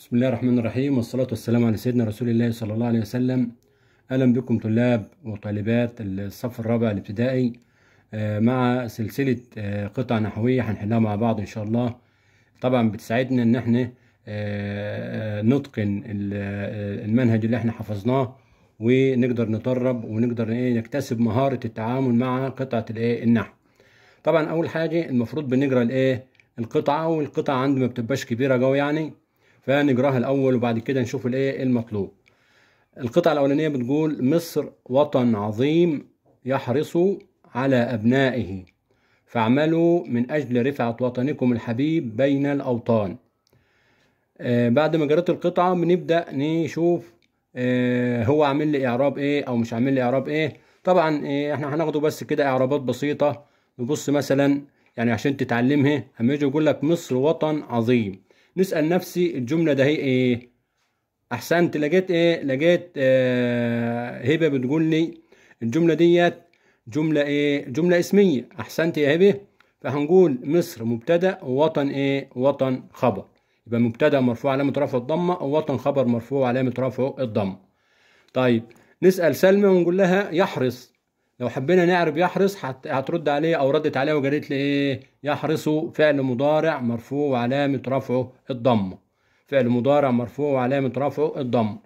بسم الله الرحمن الرحيم والصلاة والسلام على سيدنا رسول الله صلى الله عليه وسلم أهلا بكم طلاب وطالبات الصف الرابع الابتدائي آه، مع سلسلة آه، قطع نحوية هنحلها مع بعض إن شاء الله طبعا بتساعدنا إن احنا آه، نتقن المنهج اللي احنا حفظناه ونقدر نطرب ونقدر إيه، نكتسب مهارة التعامل مع قطعة الايه النحو طبعا أول حاجة المفروض بنقرأ الايه القطعة والقطعة عندي ما بتبقاش كبيرة قوي يعني فنجراها الاول وبعد كده نشوف الايه إيه المطلوب القطعه الاولانيه بتقول مصر وطن عظيم يحرص على ابنائه فاعملوا من اجل رفعه وطنكم الحبيب بين الاوطان آه بعد ما جريت القطعه بنبدا نشوف آه هو عامل لي اعراب ايه او مش عامل لي اعراب ايه طبعا آه، احنا هناخده بس كده اعرابات بسيطه نبص مثلا يعني عشان تتعلمها اما يجي يقول لك مصر وطن عظيم نسأل نفسي الجملة ده هي ايه احسنت لقيت ايه لقيت آه هبة بتقول لي الجملة ديت جملة ايه جملة اسمية احسنت يا هبة فهنقول مصر مبتدأ ووطن ايه وطن خبر يبقى مبتدأ مرفوع علامة رفع الضمة ووطن خبر مرفوع علامة رفع الضمة طيب نسأل سلمى ونقول لها يحرص لو حبينا نعرف يحرص هترد عليه او ردت عليه وقالت لي ايه يحرص فعل مضارع مرفوع وعلامه رفعه الضمه فعل مضارع مرفوع وعلامه رفعه الضمه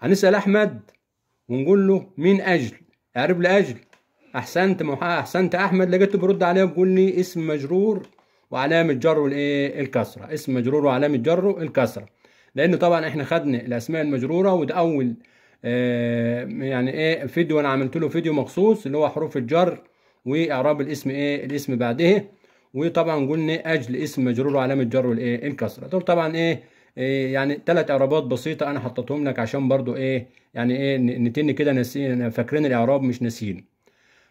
هنسال احمد ونقول له مين اجل أعرف لي اجل احسنت احسنت احمد لقيته برد عليه وبيقول لي اسم مجرور وعلامه جره الايه الكسره اسم مجرور وعلامه جره الكسره لان طبعا احنا خدنا الاسماء المجروره وده اول آه، يعني ايه فيديو انا عملت له فيديو مخصوص اللي هو حروف الجر واعراب الاسم ايه الاسم بعده وطبعا قلنا اجل اسم مجرور وعلامه جره الايه الكسره دول طبعا ايه, إيه، يعني ثلاث اعرابات بسيطه انا حطيتهم لك عشان برضو ايه يعني ايه نتن كده ناسيين فاكرين الاعراب مش ناسيين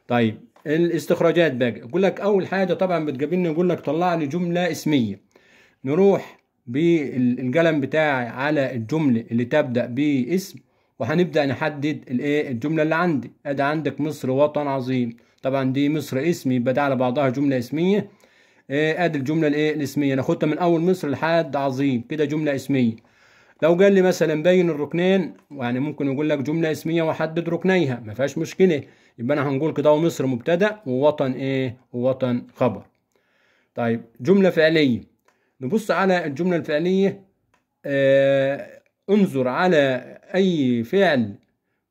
طيب الاستخراجات بقى يقول لك اول حاجه طبعا بتجيب لنا يقول لك طلع لي جمله اسميه نروح بالقلم بتاعي على الجمله اللي تبدا باسم وهنبدأ نحدد الايه الجملة اللي عندي ادي عندك مصر وطن عظيم طبعا دي مصر اسمي يبقى ده على بعضها جملة اسمية ايه ادي الجملة الايه الاسمية انا خدتها من اول مصر لحد عظيم كده جملة اسمية لو قال لي مثلا بين الركنين يعني ممكن يقول لك جملة اسمية وحدد ركنيها ما فيهاش مشكلة يبقى انا هنقول كده مصر مبتدأ ووطن ايه ووطن خبر طيب جملة فعلية نبص على الجملة الفعلية آه انظر على أي فعل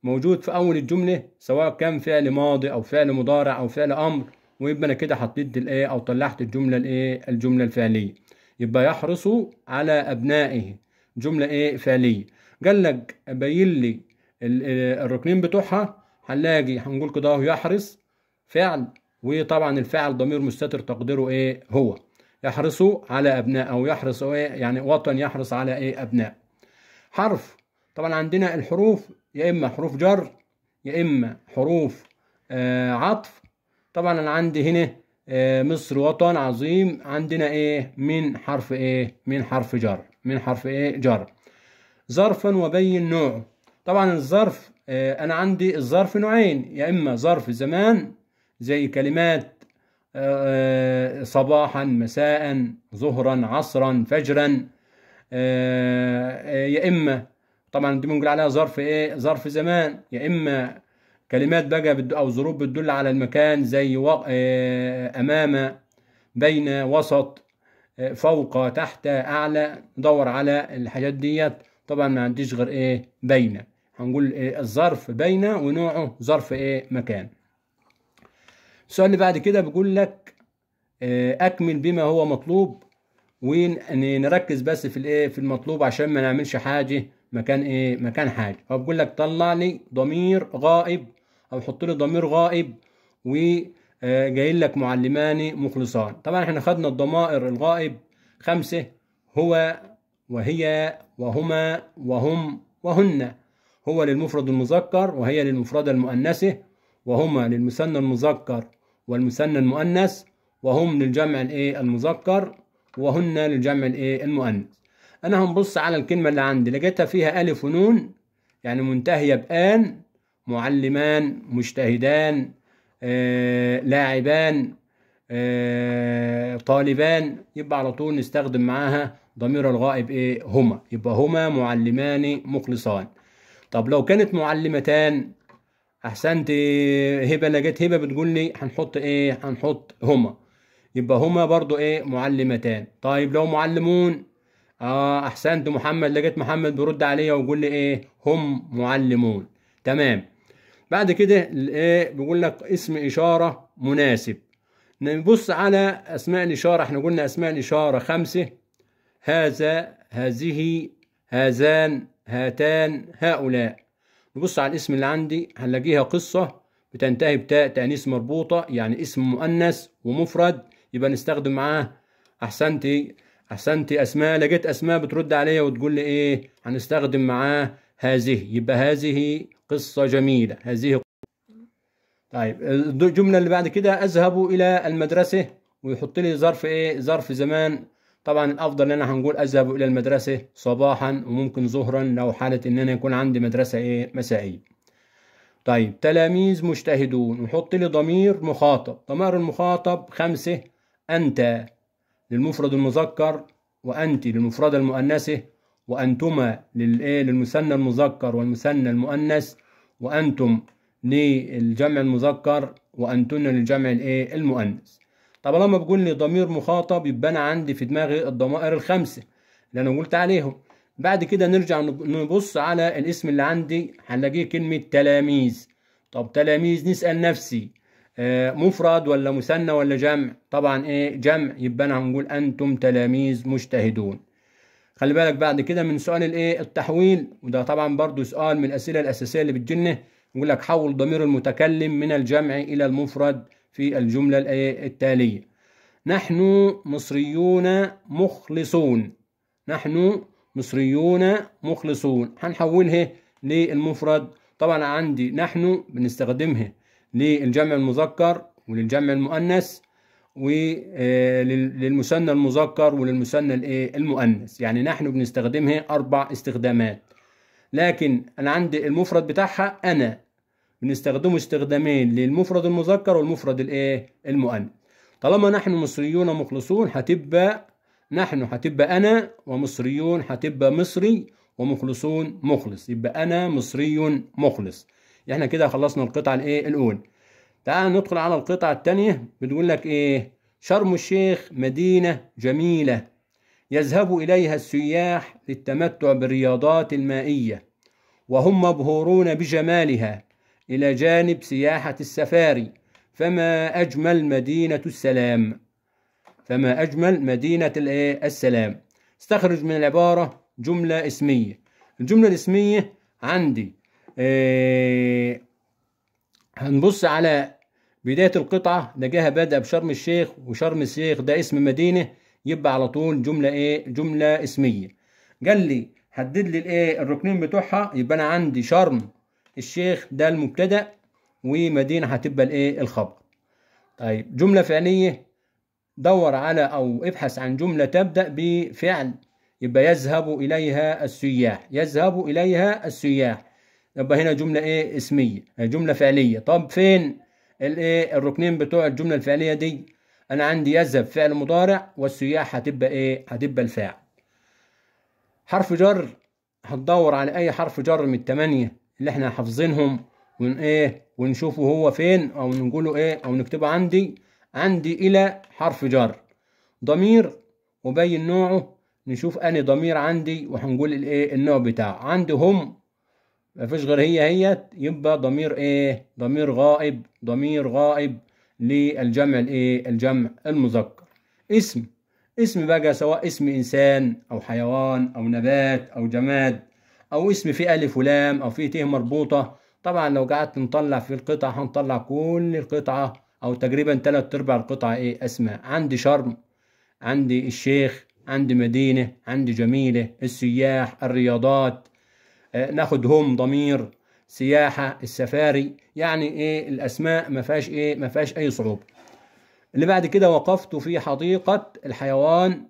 موجود في أول الجملة سواء كان فعل ماضي أو فعل مضارع أو فعل أمر ويبقى أنا كده حطيت الإيه أو طلعت الجملة الإيه الجملة الفعلية يبقى يحرص على أبنائه جملة إيه فعلية قال لك بين لي الركنين بتوعها هنلاقي هنقول كده يحرص فعل وطبعا الفعل ضمير مستتر تقديره ايه هو يحرصوا على ابناء او يحرص ايه يعني وطن يحرص على ايه ابناء حرف طبعا عندنا الحروف يا إما حروف جر يا إما حروف آه عطف طبعا أنا عندي هنا آه مصر وطن عظيم عندنا إيه من حرف إيه من حرف جر من حرف إيه جر ظرفا وبين نوعه طبعا الظرف آه أنا عندي الظرف نوعين يا إما ظرف زمان زي كلمات آه، آه، صباحا مساء ظهرا عصرا فجرا آه، آه، يا اما طبعا دي بنقول عليها ظرف ايه ظرف زمان يا اما كلمات بقى او ظروف بتدل على المكان زي آه، امام بين وسط فوق تحت اعلى ندور على الحاجات ديت طبعا ما عنديش غير ايه بين هنقول إيه الظرف بين ونوعه ظرف ايه مكان السؤال اللي بعد كده بيقول لك اكمل بما هو مطلوب ونركز بس في الايه في المطلوب عشان ما نعملش حاجه مكان ايه مكان حاجه هو بيقول لك طلع لي ضمير غائب او حط لي ضمير غائب و آه، لك معلمان مخلصان طبعا احنا خدنا الضمائر الغائب خمسه هو وهي وهما وهم وهن هو للمفرد المذكر وهي للمفردة المؤنثة وهما للمثنى المذكر والمثنى المؤنث وهم للجمع الايه المذكر وهن للجمع الايه المؤنث انا هنبص على الكلمه اللي عندي لقيتها فيها الف ونون يعني منتهيه بان معلمان مجتهدان آه، لاعبان آه، طالبان يبقى على طول نستخدم معاها ضمير الغائب ايه هما يبقى هما معلمان مخلصان طب لو كانت معلمتان احسنت هبه لقيت هبه بتقول لي هنحط ايه هنحط هما يبقى هما برضو ايه معلمتان طيب لو معلمون اه احسنت محمد لقيت محمد بيرد عليا ويقول لي ايه هم معلمون تمام بعد كده ايه بيقول لك اسم اشاره مناسب نبص على اسماء الاشاره احنا قلنا اسماء الاشاره خمسه هذا هذه هذان هاتان هؤلاء نبص على الاسم اللي عندي هنلاقيها قصه بتنتهي بتاء تأنيث مربوطة يعني اسم مؤنث ومفرد يبقى نستخدم معاه احسنتي احسنتي اسماء لقيت اسماء بترد عليا وتقول لي ايه هنستخدم معاه هذه يبقى هذه قصه جميله هذه طيب الجمله اللي بعد كده اذهب الى المدرسه ويحط لي ظرف ايه ظرف زمان طبعا الافضل ان انا هنقول اذهب الى المدرسه صباحا وممكن ظهرا لو حاله ان انا يكون عندي مدرسه ايه مسائيه طيب تلاميذ مجتهدون وحط لي ضمير مخاطب ضمير المخاطب خمسه أنت للمفرد المذكر وأنت للمفردة المؤنثة وأنتما للمثنى المذكر والمثنى المؤنث وأنتم للجمع المذكر وأنتن للجمع الإيه المؤنث طب لما بقول لي ضمير مخاطب يبقى أنا عندي في دماغي الضمائر الخمسة اللي أنا قلت عليهم بعد كده نرجع نبص على الاسم اللي عندي هنلاقيه كلمة تلاميذ طب تلاميذ نسأل نفسي آه، مفرد ولا مثنى ولا جمع طبعا ايه جمع يبقى انا هنقول انتم تلاميذ مجتهدون خلي بالك بعد كده من سؤال الايه التحويل وده طبعا برضو سؤال من الاسئله الاساسيه اللي بتجن يقول لك حول ضمير المتكلم من الجمع الى المفرد في الجمله الايه التاليه نحن مصريون مخلصون نحن مصريون مخلصون هنحولها للمفرد طبعا عندي نحن بنستخدمها للجمع المذكر وللجمع المؤنث وللمثنى آه، المذكر وللمثنى الايه المؤنث يعني نحن بنستخدمها اربع استخدامات لكن انا عندي المفرد بتاعها انا بنستخدمه استخدامين للمفرد المذكر والمفرد الايه المؤنث طالما نحن مصريون مخلصون هتبقى نحن هتبقى انا ومصريون هتبقى مصري ومخلصون مخلص يبقى انا مصري مخلص احنا كده خلصنا القطعة الايه الاولى تعال ندخل على القطعة التانية بتقول لك ايه شرم الشيخ مدينة جميلة يذهب إليها السياح للتمتع بالرياضات المائية وهم مبهورون بجمالها إلى جانب سياحة السفاري فما أجمل مدينة السلام فما أجمل مدينة الايه السلام استخرج من العبارة جملة اسمية الجملة الاسمية عندي آه هنبص على بداية القطعة نجاها بادئة بشرم الشيخ وشرم الشيخ ده اسم مدينة يبقى على طول جملة ايه جملة اسمية قال لي حدد لي الايه الركنين بتوعها يبقى انا عندي شرم الشيخ ده المبتدأ ومدينة هتبقى الايه الخبر طيب جملة فعلية دور على او ابحث عن جملة تبدأ بفعل يبقى يذهب إليها السياح يذهب إليها السياح يبقى هنا جملة ايه اسمية يعني جملة فعلية طب فين الايه الركنين بتوع الجملة الفعلية دي انا عندي يذهب فعل مضارع والسياح هتبقى ايه هتبقى الفاعل حرف جر هتدور على اي حرف جر من التمانية اللي احنا حافظينهم ون ايه ونشوفه هو فين او نقوله ايه او نكتبه عندي عندي الى حرف جر ضمير وبين نوعه نشوف اني ضمير عندي وهنقول الايه النوع بتاعه عندي هم مفيش غير هي هي يبقى ضمير ايه ضمير غائب ضمير غائب للجمع الايه الجمع المذكر اسم اسم بقى سواء اسم انسان او حيوان او نبات او جماد او اسم فيه الف ولام او فيه ت مربوطه طبعا لو قعدت نطلع في القطع هنطلع كل القطعه او تقريبا تلات ارباع القطعه ايه اسماء عندي شرم عندي الشيخ عندي مدينه عندي جميله السياح الرياضات آه، ناخد هم ضمير سياحة السفاري يعني ايه الاسماء ما فيهاش ايه ما فيهاش اي صعوبة اللي بعد كده وقفت في حديقة الحيوان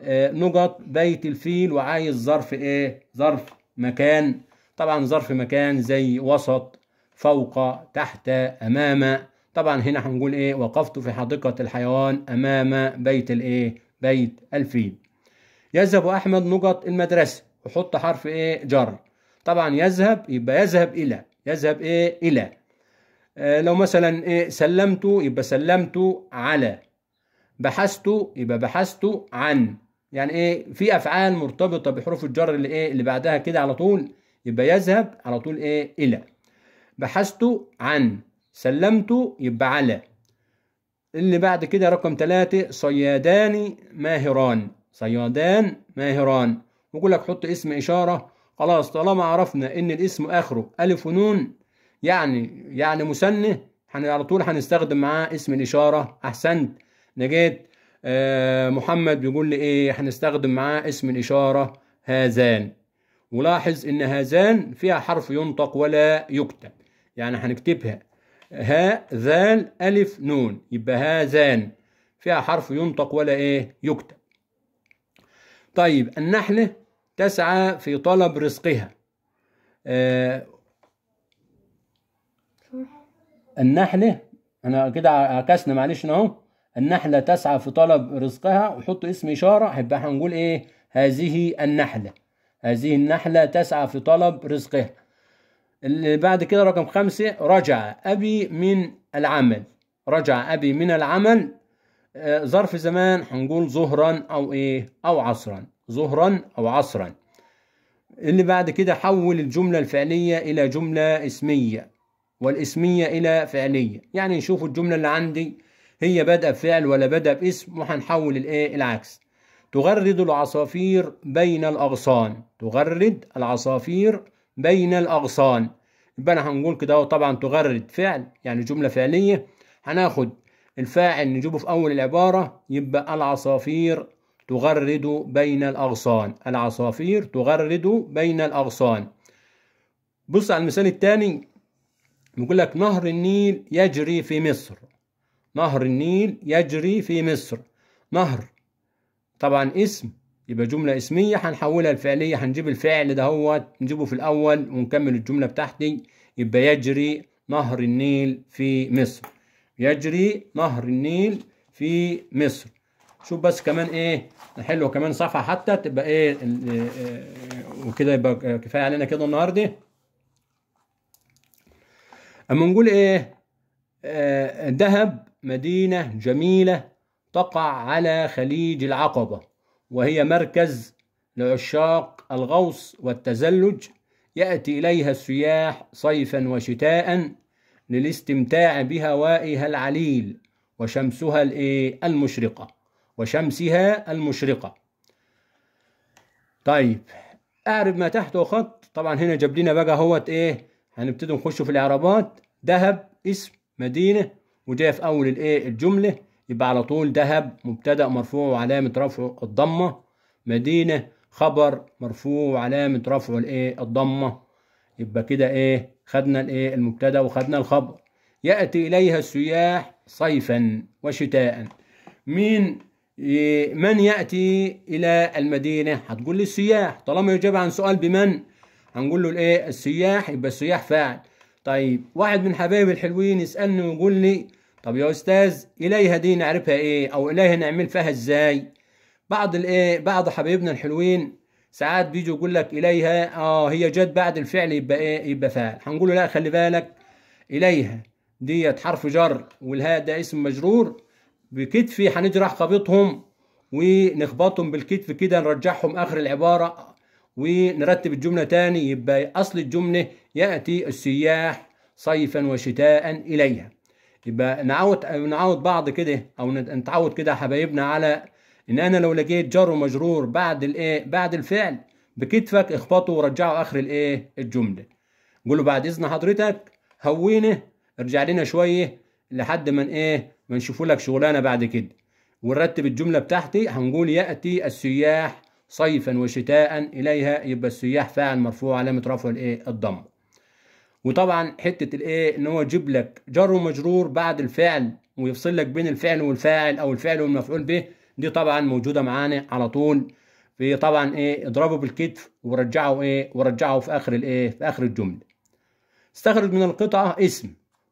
آه، نقط بيت الفيل وعايز ظرف ايه ظرف مكان طبعا ظرف مكان زي وسط فوق تحت امام طبعا هنا هنقول ايه وقفت في حديقة الحيوان امام بيت الايه بيت الفيل يذهب احمد نقط المدرسة وحط حرف ايه جر طبعا يذهب يبقى يذهب إلى يذهب إيه إلى آه، لو مثلا إيه سلمت يبقى سلمت على بحثت يبقى بحثت عن يعني إيه في أفعال مرتبطة بحروف الجر اللي إيه اللي بعدها كده على طول يبقى يذهب على طول إيه إلى بحثت عن سلمت يبقى على اللي بعد كده رقم ثلاثة صيادان ماهران صيادان ماهران ويقول لك حط اسم إشارة خلاص طالما عرفنا ان الاسم اخره الف ونون يعني يعني مثنى على طول هنستخدم معاه اسم الاشاره احسنت نجيت آه محمد بيقول لي ايه هنستخدم معاه اسم الاشاره هذان ولاحظ ان هذان فيها حرف ينطق ولا يكتب يعني هنكتبها ها ذال الف نون يبقى هذان فيها حرف ينطق ولا ايه يكتب طيب النحله تسعى في طلب رزقها آه النحلة أنا كده عكسنا معلش أهو النحلة تسعى في طلب رزقها وحط اسم إشارة هيبقى هنقول إيه هذه النحلة هذه النحلة تسعى في طلب رزقها اللي بعد كده رقم خمسة رجع أبي من العمل رجع أبي من العمل آه، ظرف زمان هنقول ظهرا أو إيه أو عصرا ظهرا أو عصرا اللي بعد كده حول الجملة الفعلية إلى جملة اسمية والاسمية إلى فعلية يعني نشوفوا الجملة اللي عندي هي بدأ بفعل ولا بدأ باسم وهنحول الإيه العكس تغرد العصافير بين الأغصان تغرد العصافير بين الأغصان يبقى أنا هنقول كده طبعا تغرد فعل يعني جملة فعلية هناخد الفاعل نجيبه في أول العبارة يبقى العصافير تغرد بين الأغصان العصافير تغرد بين الأغصان بص على المثال الثاني بيقول لك نهر النيل يجري في مصر نهر النيل يجري في مصر نهر طبعا اسم يبقى جملة اسمية هنحولها لفعلية هنجيب الفعل ده هو نجيبه في الأول ونكمل الجملة بتاعتي يبقى يجري نهر النيل في مصر يجري نهر النيل في مصر شوف بس كمان ايه نحله كمان صفحه حتى تبقى ايه آه، آه، وكده يبقى كفايه علينا كده النهارده اما نقول ايه آه، دهب مدينه جميله تقع على خليج العقبه وهي مركز لعشاق الغوص والتزلج ياتي اليها السياح صيفا وشتاء للاستمتاع بهوائها العليل وشمسها الايه المشرقه وشمسها المشرقة طيب اعرف ما تحته خط طبعا هنا جاب لنا بقى اهوت ايه هنبتدي نخش في الاعرابات دهب اسم مدينة وجاي في اول الايه الجملة يبقى على طول دهب مبتدأ مرفوع وعلامة رفعه الضمة مدينة خبر مرفوع وعلامة رفعه الايه الضمة يبقى كده ايه خدنا الايه المبتدأ وخدنا الخبر يأتي إليها السياح صيفا وشتاء مين من يأتي إلى المدينة هتقول لي السياح طالما يجاب عن سؤال بمن هنقول له الايه السياح يبقى السياح فاعل طيب واحد من حبايبي الحلوين يسألني ويقول لي طب يا أستاذ إليها دي نعرفها إيه أو إليها نعمل فيها إزاي بعض الإيه بعض حبايبنا الحلوين ساعات بيجي يقول لك إليها آه هي جت بعد الفعل يبقى إيه يبقى فاعل هنقول له لا خلي بالك إليها ديت حرف جر والهاء ده اسم مجرور بكتفي هنجرح خبيطهم ونخبطهم بالكتف كده نرجعهم اخر العباره ونرتب الجمله تاني يبقى اصل الجمله ياتي السياح صيفا وشتاء اليها يبقى نعود نعود بعض كده او نتعود كده حبايبنا على ان انا لو لقيت جر ومجرور بعد الايه بعد الفعل بكتفك اخبطه ورجعه اخر الايه الجمله قول بعد اذن حضرتك هونه ارجع لنا شويه لحد ما ايه ونشوفوا لك شغلانه بعد كده ونرتب الجمله بتاعتي هنقول ياتي السياح صيفا وشتاء اليها يبقى السياح فاعل مرفوع علامه رفع الايه الضم وطبعا حته الايه ان هو يجيب لك جر ومجرور بعد الفعل ويفصل لك بين الفعل والفاعل او الفعل والمفعول به دي طبعا موجوده معانا على طول في طبعا ايه اضربه بالكتف ورجعه ايه ورجعه في اخر الايه في اخر الجمله استخرج من القطعه اسم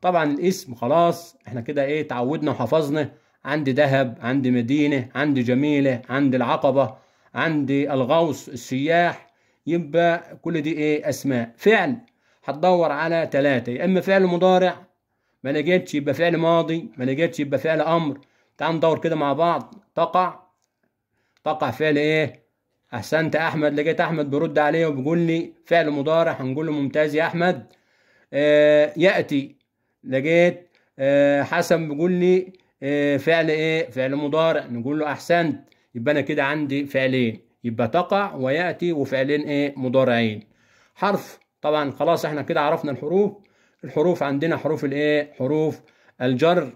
طبعا الاسم خلاص احنا كده ايه اتعودنا وحفظنا عندي دهب عندي مدينة عندي جميلة عندي العقبة عندي الغوص السياح يبقى كل دي ايه اسماء فعل هتدور على ثلاثة يا اما فعل مضارع ما لقيتش يبقى فعل ماضي ما لقيتش يبقى فعل امر تعال ندور كده مع بعض تقع تقع فعل ايه احسنت احمد لقيت احمد بيرد عليه وبيقول لي فعل مضارع هنقول له ممتاز يا احمد آه ياتي لقيت آه، حسن بيقول لي آه، فعل ايه فعل مضارع نقول له احسنت يبقى انا كده عندي فعلين يبقى تقع وياتي وفعلين ايه مضارعين حرف طبعا خلاص احنا كده عرفنا الحروف الحروف عندنا حروف الايه حروف الجر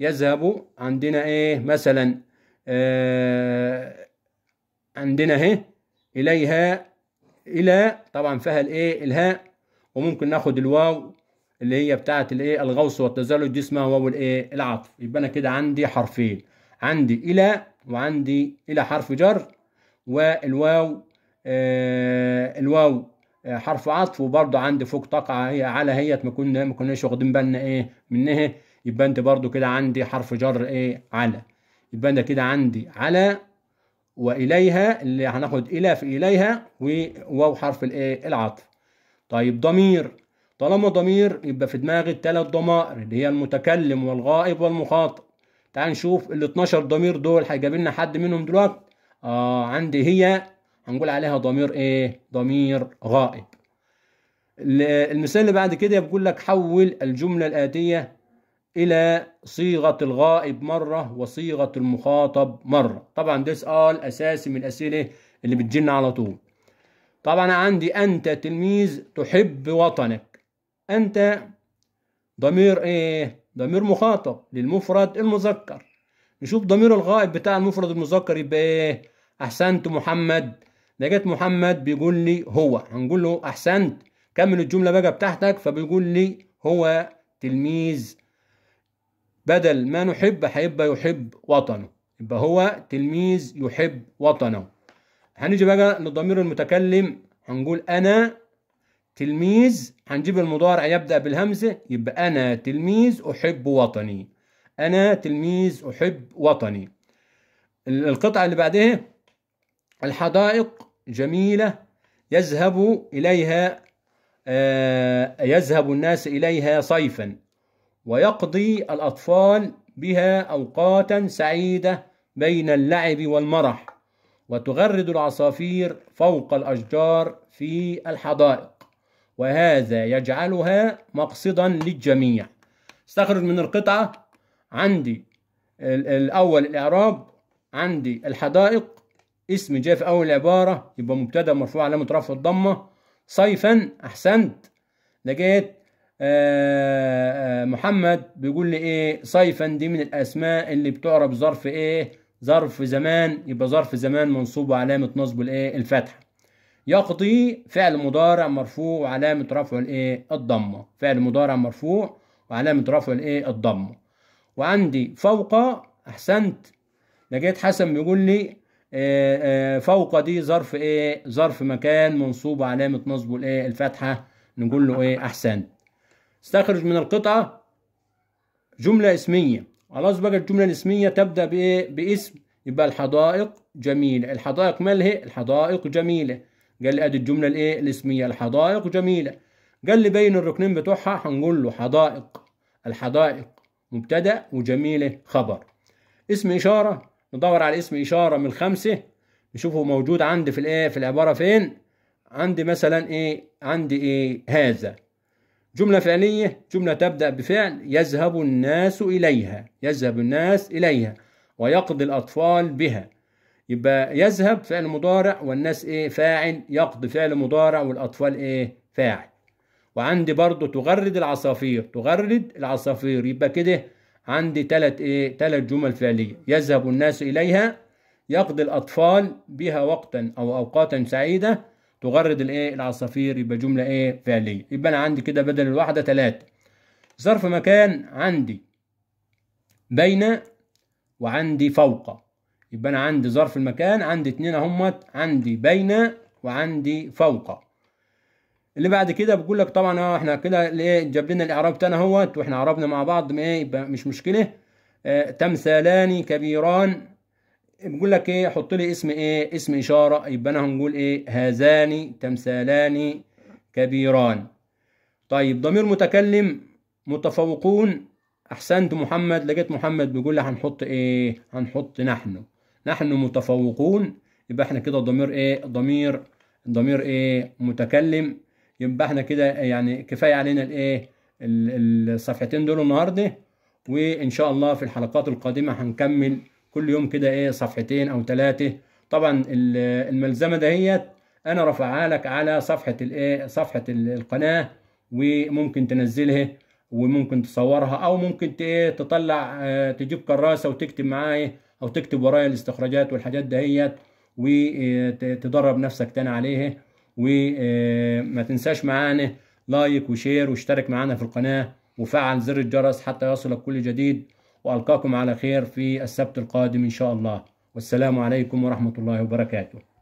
يذهب عندنا ايه مثلا آه عندنا اهي اليها الى طبعا فيها الايه الهاء وممكن ناخد الواو اللي هي بتاعت الايه الغوص والتزلج دي اسمها واو الايه العطف يبقى انا كده عندي حرفين عندي الى وعندي الى حرف جر والواو آه الواو آه حرف عطف وبرضه عندي فوق تقع هي على هيت ما كنا ما كناش واخدين بالنا ايه منها يبقى انت برضه كده عندي حرف جر ايه على يبقى انا كده عندي على واليها اللي هناخد الى في اليها وواو حرف الايه العطف طيب ضمير طالما ضمير يبقى في دماغي الثلاث ضمائر اللي هي المتكلم والغائب والمخاطب تعال نشوف ال 12 ضمير دول هيجيب لنا حد منهم دلوقتي اه عندي هي هنقول عليها ضمير ايه ضمير غائب المثال اللي بعد كده بيقول لك حول الجملة الآتية إلى صيغة الغائب مرة وصيغة المخاطب مرة طبعا ده سؤال أساسي من الأسئلة اللي بتجينا على طول طبعا عندي أنت تلميذ تحب وطنك أنت ضمير إيه؟ ضمير مخاطب للمفرد المذكر نشوف ضمير الغائب بتاع المفرد المذكر يبقى إيه؟ أحسنت محمد لقيت محمد بيقول لي هو هنقول له أحسنت كمل الجملة بقى بتاعتك فبيقول لي هو تلميذ بدل ما نحب هيبقى يحب وطنه يبقى هو تلميذ يحب وطنه هنيجي بقى للضمير المتكلم هنقول أنا تلميذ هنجيب المضارع يبدأ بالهمزة يبقى أنا تلميذ أحب وطني أنا تلميذ أحب وطني القطعة اللي بعدها الحدائق جميلة يذهب إليها آه يذهب الناس إليها صيفا ويقضي الأطفال بها أوقاتا سعيدة بين اللعب والمرح وتغرد العصافير فوق الأشجار في الحدائق وهذا يجعلها مقصدا للجميع استخرج من القطعة عندي الأول الإعراب عندي الحدائق اسم جاء في أول العبارة يبقى مبتدأ مرفوع علامة رفع الضمة صيفا أحسنت لقيت آآ آه، آآ آه، محمد بيقول لي إيه صيفا دي من الأسماء اللي بتعرب ظرف إيه ظرف زمان يبقى ظرف زمان منصوب علامة نصب الإيه الفتحة يقضي فعل مضارع مرفوع وعلامة رفعه الايه الضمة فعل مضارع مرفوع وعلامة رفعه الايه الضمة وعندي فوق احسنت لقيت حسن بيقول لي آه، آه، فوق دي ظرف ايه ظرف مكان منصوب وعلامة نصبه الايه الفتحة نقول له ايه احسنت استخرج من القطعة جملة اسمية خلاص بقى الجملة الاسمية تبدأ بايه باسم يبقى الحدائق جميلة الحدائق ماله الحدائق جميلة قال لي ادي الجمله الايه الاسميه الحدائق جميله قال لي بين الركنين بتوعها هنقول له حدائق الحدائق مبتدا وجميله خبر اسم اشاره ندور على اسم اشاره من الخمسه نشوفه موجود عندي في الايه في العباره فين عندي مثلا ايه عندي ايه هذا جملة فعلية جملة تبدأ بفعل يذهب الناس إليها يذهب الناس إليها ويقضي الأطفال بها يبقى يذهب فعل مضارع والناس ايه فاعل يقضي فعل مضارع والاطفال ايه فاعل وعندي برضو تغرد العصافير تغرد العصافير يبقى كده عندي تلت ايه تلت جمل فعليه يذهب الناس اليها يقضي الاطفال بها وقتا او اوقاتا سعيده تغرد الايه العصافير يبقى جمله ايه فعليه يبقى انا عندي كده بدل الواحده ثلاثه ظرف مكان عندي بين وعندي فوق يبقى انا عندي ظرف المكان عندي اتنين اهمت عندي بين وعندي فوق اللي بعد كده بيقول لك طبعا اه احنا كده ليه جاب لنا الاعراب تاني اهوت واحنا عربنا مع بعض ايه يبقى مش مشكله آه تمثالان كبيران بيقول لك ايه حط لي اسم ايه اسم اشاره يبقى انا هنقول ايه هذان تمثالان كبيران طيب ضمير متكلم متفوقون احسنت محمد لقيت محمد بيقول لي هنحط ايه هنحط نحن نحن متفوقون يبقى احنا كده ضمير ايه ضمير ضمير ايه متكلم يبقى احنا كده يعني كفايه علينا الايه الصفحتين دول النهارده وان شاء الله في الحلقات القادمه هنكمل كل يوم كده ايه صفحتين او ثلاثه طبعا الملزمه دهيت انا رافعها لك على صفحه الايه صفحه القناه وممكن تنزلها وممكن تصورها او ممكن ايه؟ تطلع آه، تجيب كراسه وتكتب معايا او تكتب ورايا الاستخراجات والحاجات دهيت وتدرب آه، نفسك تاني عليها وما آه، تنساش معانا لايك وشير واشترك معانا في القناه وفعل زر الجرس حتى يصلك كل جديد والقاكم على خير في السبت القادم ان شاء الله والسلام عليكم ورحمه الله وبركاته